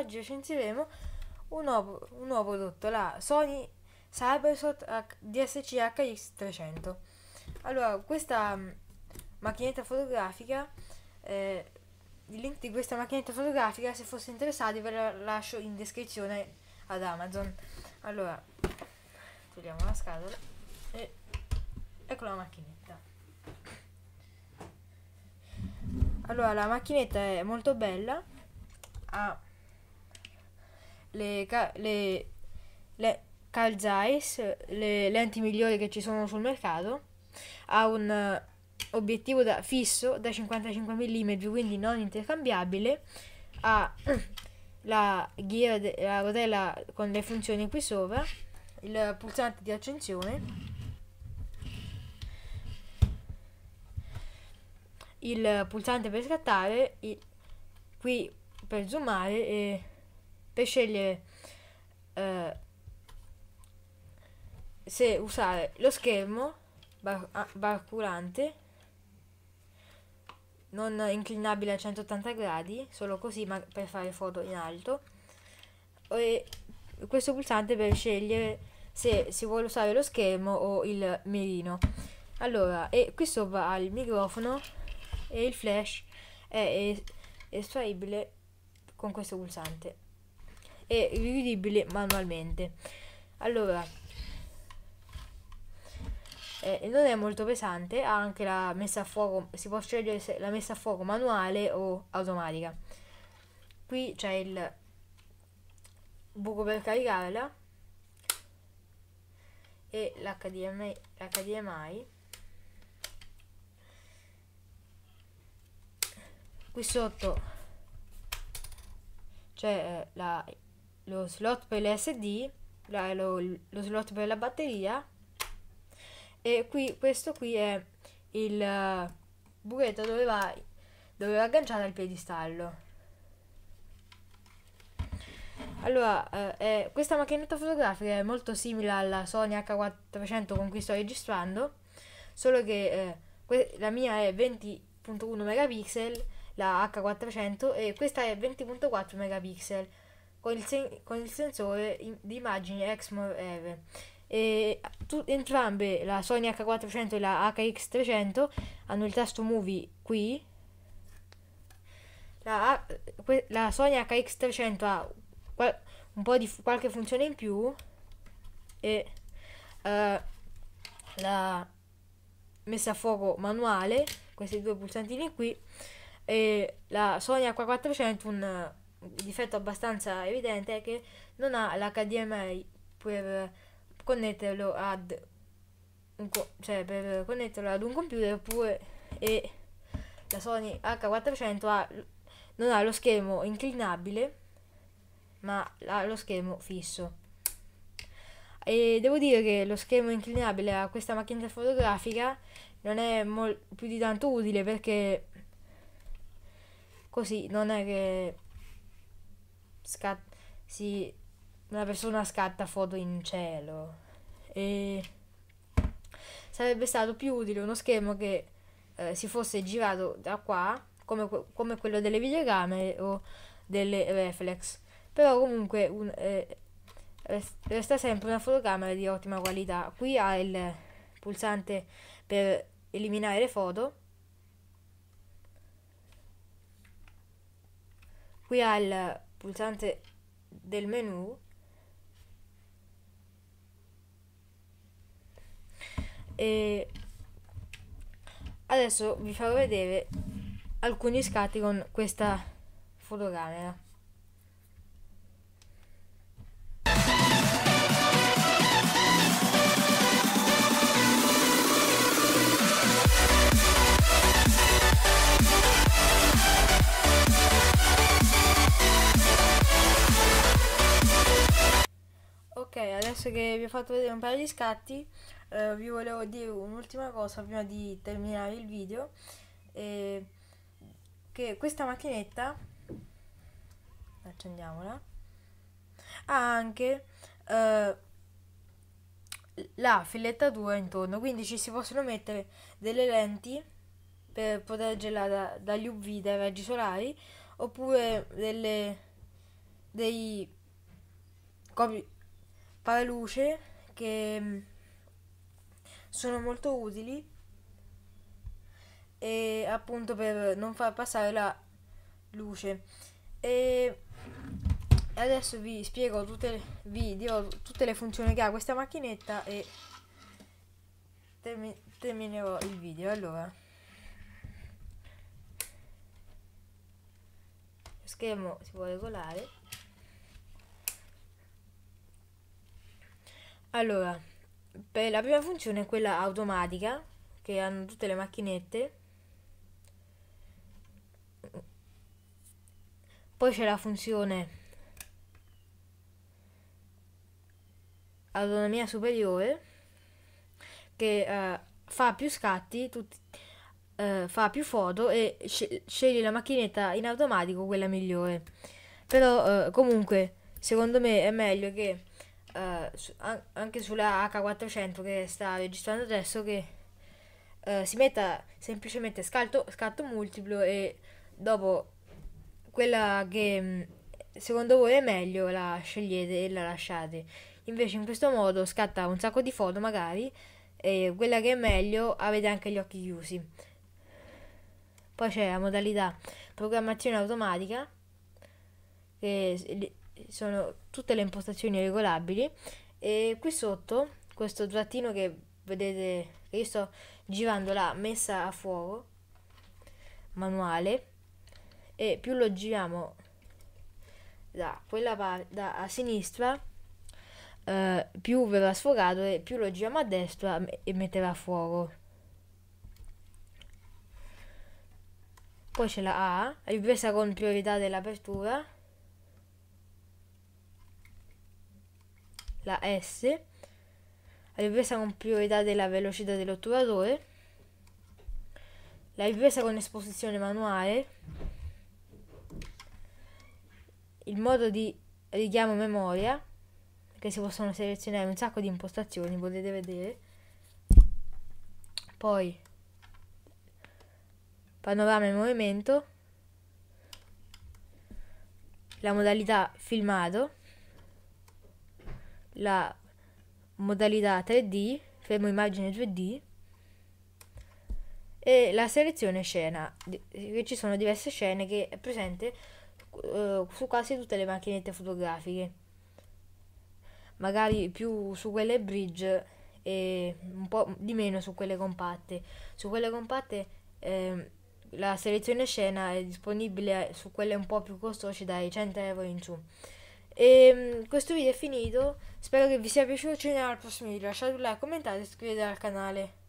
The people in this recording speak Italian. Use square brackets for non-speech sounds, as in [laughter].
oggi recensiremo un nuovo, un nuovo prodotto, la Sony Cybershot DSC-HX300. Allora, questa mm, macchinetta fotografica, eh, il link di questa macchinetta fotografica, se fosse interessati ve la lascio in descrizione ad Amazon. Allora, togliamo la scatola e ecco la macchinetta. Allora, la macchinetta è molto bella, ha le, le, le Calzais, le lenti migliori che ci sono sul mercato, ha un eh, obiettivo da, fisso da 55 mm, quindi non intercambiabile, ha [coughs] la, ghiera de, la rotella con le funzioni qui sopra, il pulsante di accensione, il pulsante per scattare, il, qui per zoomare e per scegliere eh, se usare lo schermo bar ah, barculante non inclinabile a 180 gradi solo così ma per fare foto in alto e questo pulsante per scegliere se si vuole usare lo schermo o il mirino allora e qui sopra al microfono e il flash è estraibile con questo pulsante e rivedibile manualmente. Allora, eh, non è molto pesante, ha anche la messa a fuoco, si può scegliere se la messa a fuoco manuale o automatica. Qui c'è il buco per caricarla e l'HDMI, l'HDMI. qui sotto c'è eh, la lo slot per l'SD, lo, lo, slot per la batteria e qui questo qui è il uh, buchetto dove va dove va agganciata il piedistallo. Allora, eh, eh, questa macchinetta fotografica è molto simile alla Sony H400 con cui sto registrando, solo che eh, la mia è 20.1 megapixel, la H400, e questa è 20.4 megapixel con il, sen- con il sensore in- di immagini Exmor R. E tu- entrambe, la Sony H400 e la HX300, hanno il tasto Movie qui. La, A- que- la Sony HX300 ha qual- un po' di f- qualche funzione in più e uh, la messa a fuoco manuale, questi due pulsantini qui, e la Sony H400 un difetto abbastanza evidente è che non ha l'HDMI per connetterlo ad un, co- cioè per connetterlo ad un computer oppure e la Sony H400 ha, non ha lo schermo inclinabile ma ha lo schermo fisso e devo dire che lo schermo inclinabile a questa macchina fotografica non è mol- più di tanto utile perché così non è che scatta si una persona scatta foto in cielo e sarebbe stato più utile uno schermo che eh, si fosse girato da qua come, come, quello delle videocamere o delle reflex però comunque un, eh, resta sempre una fotocamera di ottima qualità qui ha il pulsante per eliminare le foto qui ha il pulsante del menu e adesso vi farò vedere alcuni scatti con questa fotocamera adesso che vi ho fatto vedere un paio di scatti, eh, vi volevo dire un'ultima cosa prima di terminare il video. Eh, che questa macchinetta, accendiamola, ha anche eh, la filettatura intorno, quindi ci si possono mettere delle lenti per proteggerla da, dagli UV, dai raggi solari, oppure delle, dei copri paraluce che mm, sono molto utili e appunto per non far passare la luce e adesso vi spiego tutte le, vi dirò tutte le funzioni che ha questa macchinetta e termi, terminerò il video allora schermo si può regolare Allora, per la prima funzione è quella automatica, che hanno tutte le macchinette. Poi c'è la funzione autonomia superiore che uh, fa più scatti, tutti, uh, fa più foto e sc- sceglie la macchinetta in automatico quella migliore. Però uh, comunque secondo me è meglio che uh, su, an anche sulla H400 che sta registrando adesso che uh, si metta semplicemente scalto, scatto multiplo e dopo quella che mm, secondo voi è meglio la scegliete e la lasciate invece in questo modo scatta un sacco di foto magari e quella che è meglio avete anche gli occhi chiusi poi c'è la modalità programmazione automatica che sono tutte le impostazioni regolabili e qui sotto questo trattino che vedete che io sto girando la messa a fuoco manuale e più lo giriamo da quella parte da a sinistra eh, più verrà sfogato e più lo giriamo a destra e metterà a fuoco poi c'è la A ripresa con priorità dell'apertura la S, la ripresa con priorità della velocità dell'otturatore, la ripresa con esposizione manuale, il modo di richiamo memoria, che si possono selezionare un sacco di impostazioni, potete vedere. Poi panorama e movimento, la modalità filmato, la modalità 3D, fermo immagine 2 d e la selezione scena, che ci sono diverse scene che è presente eh, su quasi tutte le macchinette fotografiche, magari più su quelle bridge e un po' di meno su quelle compatte. Su quelle compatte eh, la selezione scena è disponibile su quelle un po' più costose dai 100 euro in su. E ehm, questo video è finito, spero che vi sia piaciuto, ci vediamo al prossimo video, lasciate un like, commentate e iscrivetevi al canale.